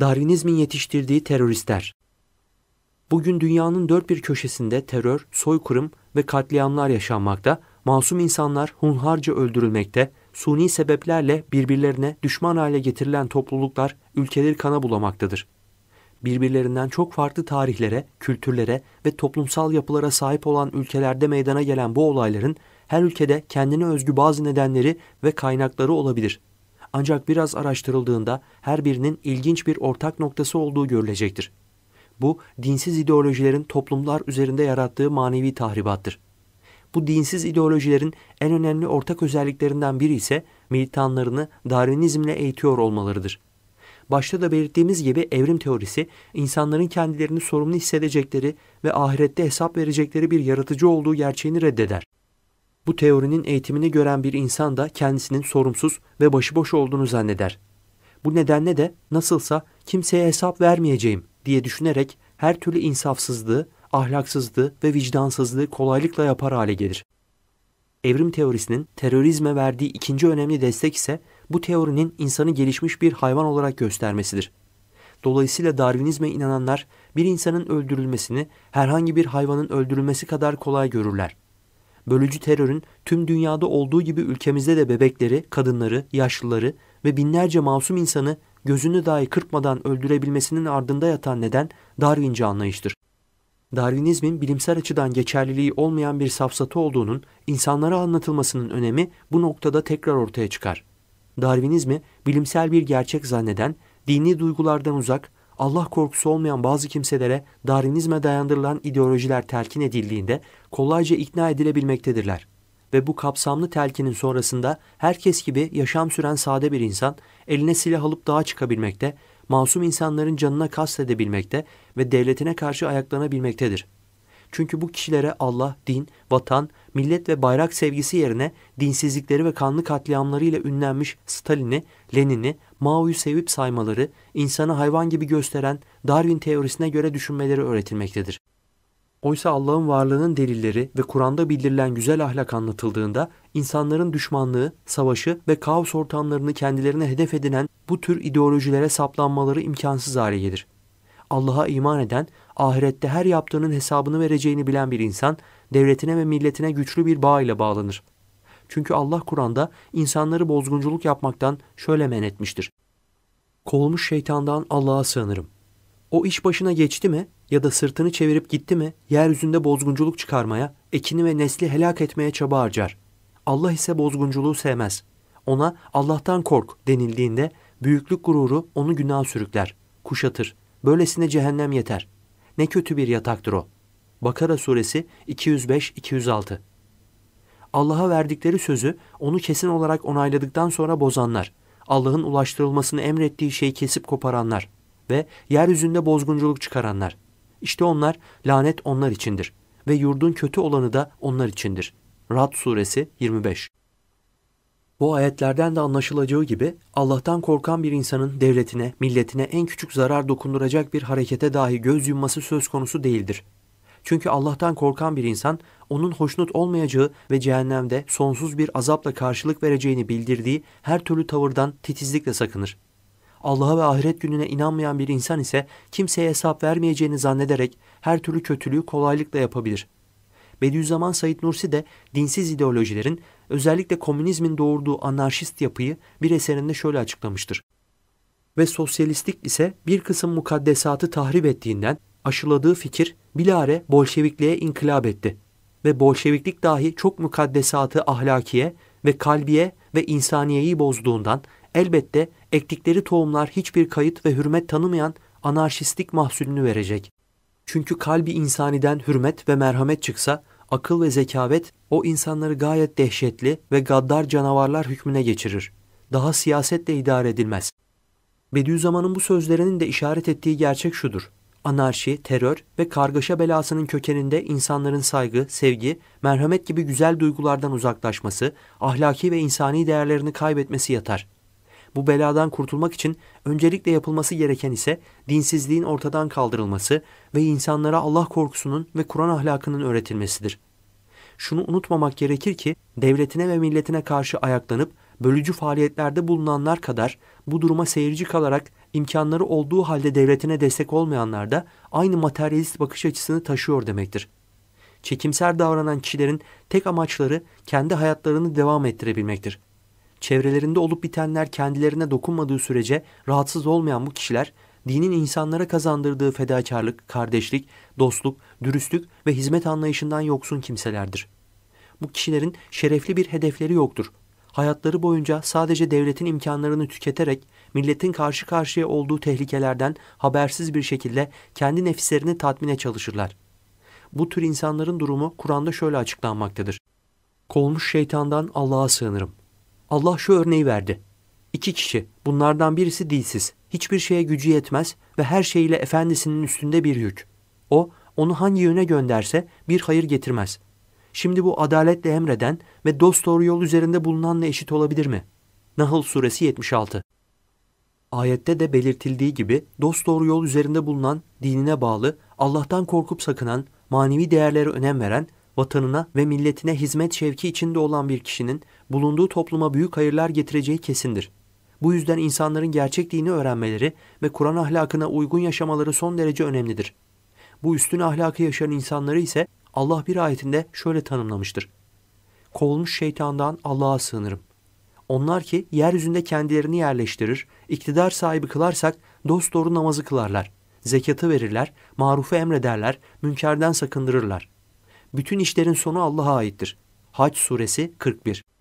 Darwinizmin yetiştirdiği teröristler. Bugün dünyanın dört bir köşesinde terör, soykırım ve katliamlar yaşanmakta, masum insanlar hunharca öldürülmekte, suni sebeplerle birbirlerine düşman hale getirilen topluluklar ülkeleri kana bulamaktadır. Birbirlerinden çok farklı tarihlere, kültürlere ve toplumsal yapılara sahip olan ülkelerde meydana gelen bu olayların her ülkede kendine özgü bazı nedenleri ve kaynakları olabilir.'' Ancak biraz araştırıldığında her birinin ilginç bir ortak noktası olduğu görülecektir. Bu dinsiz ideolojilerin toplumlar üzerinde yarattığı manevi tahribattır. Bu dinsiz ideolojilerin en önemli ortak özelliklerinden biri ise militanlarını Darwinizmle eğitiyor olmalarıdır. Başta da belirttiğimiz gibi evrim teorisi insanların kendilerini sorumlu hissedecekleri ve ahirette hesap verecekleri bir yaratıcı olduğu gerçeğini reddeder. Bu teorinin eğitimini gören bir insan da kendisinin sorumsuz ve başıboş olduğunu zanneder. Bu nedenle de nasılsa kimseye hesap vermeyeceğim diye düşünerek her türlü insafsızlığı, ahlaksızlığı ve vicdansızlığı kolaylıkla yapar hale gelir. Evrim teorisinin terörizme verdiği ikinci önemli destek ise bu teorinin insanı gelişmiş bir hayvan olarak göstermesidir. Dolayısıyla Darwinizme inananlar bir insanın öldürülmesini herhangi bir hayvanın öldürülmesi kadar kolay görürler bölücü terörün tüm dünyada olduğu gibi ülkemizde de bebekleri, kadınları, yaşlıları ve binlerce masum insanı gözünü dahi kırpmadan öldürebilmesinin ardında yatan neden Darwinci anlayıştır. Darwinizmin bilimsel açıdan geçerliliği olmayan bir safsatı olduğunun insanlara anlatılmasının önemi bu noktada tekrar ortaya çıkar. Darwinizmi bilimsel bir gerçek zanneden, dini duygulardan uzak, Allah korkusu olmayan bazı kimselere darinizme dayandırılan ideolojiler telkin edildiğinde kolayca ikna edilebilmektedirler. Ve bu kapsamlı telkinin sonrasında herkes gibi yaşam süren sade bir insan eline silah alıp dağa çıkabilmekte, masum insanların canına kast edebilmekte ve devletine karşı ayaklanabilmektedir. Çünkü bu kişilere Allah, din, vatan, millet ve bayrak sevgisi yerine dinsizlikleri ve kanlı katliamlarıyla ünlenmiş Stalin'i, Lenin'i, Mao'yu sevip saymaları, insanı hayvan gibi gösteren Darwin teorisine göre düşünmeleri öğretilmektedir. Oysa Allah'ın varlığının delilleri ve Kur'an'da bildirilen güzel ahlak anlatıldığında insanların düşmanlığı, savaşı ve kaos ortamlarını kendilerine hedef edinen bu tür ideolojilere saplanmaları imkansız hale gelir. Allah'a iman eden, ahirette her yaptığının hesabını vereceğini bilen bir insan, devletine ve milletine güçlü bir bağ ile bağlanır. Çünkü Allah Kur'an'da insanları bozgunculuk yapmaktan şöyle men etmiştir. Kovulmuş şeytandan Allah'a sığınırım. O iş başına geçti mi ya da sırtını çevirip gitti mi yeryüzünde bozgunculuk çıkarmaya, ekini ve nesli helak etmeye çaba harcar. Allah ise bozgunculuğu sevmez. Ona Allah'tan kork denildiğinde büyüklük gururu onu günah sürükler, kuşatır. Böylesine cehennem yeter. Ne kötü bir yataktır o. Bakara suresi 205-206 Allah'a verdikleri sözü onu kesin olarak onayladıktan sonra bozanlar, Allah'ın ulaştırılmasını emrettiği şeyi kesip koparanlar ve yeryüzünde bozgunculuk çıkaranlar. İşte onlar lanet onlar içindir ve yurdun kötü olanı da onlar içindir. Rad suresi 25 bu ayetlerden de anlaşılacağı gibi Allah'tan korkan bir insanın devletine, milletine en küçük zarar dokunduracak bir harekete dahi göz yumması söz konusu değildir. Çünkü Allah'tan korkan bir insan onun hoşnut olmayacağı ve cehennemde sonsuz bir azapla karşılık vereceğini bildirdiği her türlü tavırdan titizlikle sakınır. Allah'a ve ahiret gününe inanmayan bir insan ise kimseye hesap vermeyeceğini zannederek her türlü kötülüğü kolaylıkla yapabilir. Bediüzzaman Said Nursi de dinsiz ideolojilerin özellikle komünizmin doğurduğu anarşist yapıyı bir eserinde şöyle açıklamıştır. Ve sosyalistlik ise bir kısım mukaddesatı tahrip ettiğinden aşıladığı fikir bilare Bolşevikliğe inkılap etti ve Bolşeviklik dahi çok mukaddesatı ahlakiye ve kalbiye ve insaniyeyi bozduğundan elbette ektikleri tohumlar hiçbir kayıt ve hürmet tanımayan anarşistik mahsulünü verecek. Çünkü kalbi insaniden hürmet ve merhamet çıksa akıl ve zekavet o insanları gayet dehşetli ve gaddar canavarlar hükmüne geçirir. Daha siyasetle idare edilmez. Bediüzzaman'ın bu sözlerinin de işaret ettiği gerçek şudur anarşi, terör ve kargaşa belasının kökeninde insanların saygı, sevgi, merhamet gibi güzel duygulardan uzaklaşması, ahlaki ve insani değerlerini kaybetmesi yatar. Bu beladan kurtulmak için öncelikle yapılması gereken ise dinsizliğin ortadan kaldırılması ve insanlara Allah korkusunun ve Kur'an ahlakının öğretilmesidir. Şunu unutmamak gerekir ki devletine ve milletine karşı ayaklanıp bölücü faaliyetlerde bulunanlar kadar bu duruma seyirci kalarak imkanları olduğu halde devletine destek olmayanlar da aynı materyalist bakış açısını taşıyor demektir. Çekimser davranan kişilerin tek amaçları kendi hayatlarını devam ettirebilmektir. Çevrelerinde olup bitenler kendilerine dokunmadığı sürece rahatsız olmayan bu kişiler dinin insanlara kazandırdığı fedakarlık, kardeşlik, dostluk, dürüstlük ve hizmet anlayışından yoksun kimselerdir. Bu kişilerin şerefli bir hedefleri yoktur hayatları boyunca sadece devletin imkanlarını tüketerek milletin karşı karşıya olduğu tehlikelerden habersiz bir şekilde kendi nefislerini tatmine çalışırlar. Bu tür insanların durumu Kur'an'da şöyle açıklanmaktadır. Kolmuş şeytandan Allah'a sığınırım. Allah şu örneği verdi. İki kişi, bunlardan birisi dilsiz, hiçbir şeye gücü yetmez ve her şeyiyle efendisinin üstünde bir yük. O, onu hangi yöne gönderse bir hayır getirmez.'' şimdi bu adaletle emreden ve dost doğru yol üzerinde bulunanla eşit olabilir mi? Nahl Suresi 76 Ayette de belirtildiği gibi dost doğru yol üzerinde bulunan, dinine bağlı, Allah'tan korkup sakınan, manevi değerlere önem veren, vatanına ve milletine hizmet şevki içinde olan bir kişinin bulunduğu topluma büyük hayırlar getireceği kesindir. Bu yüzden insanların gerçek dini öğrenmeleri ve Kur'an ahlakına uygun yaşamaları son derece önemlidir. Bu üstün ahlakı yaşayan insanları ise Allah bir ayetinde şöyle tanımlamıştır. Kovulmuş şeytandan Allah'a sığınırım. Onlar ki yeryüzünde kendilerini yerleştirir, iktidar sahibi kılarsak dost doğru namazı kılarlar. Zekatı verirler, marufu emrederler, münkerden sakındırırlar. Bütün işlerin sonu Allah'a aittir. Haç suresi 41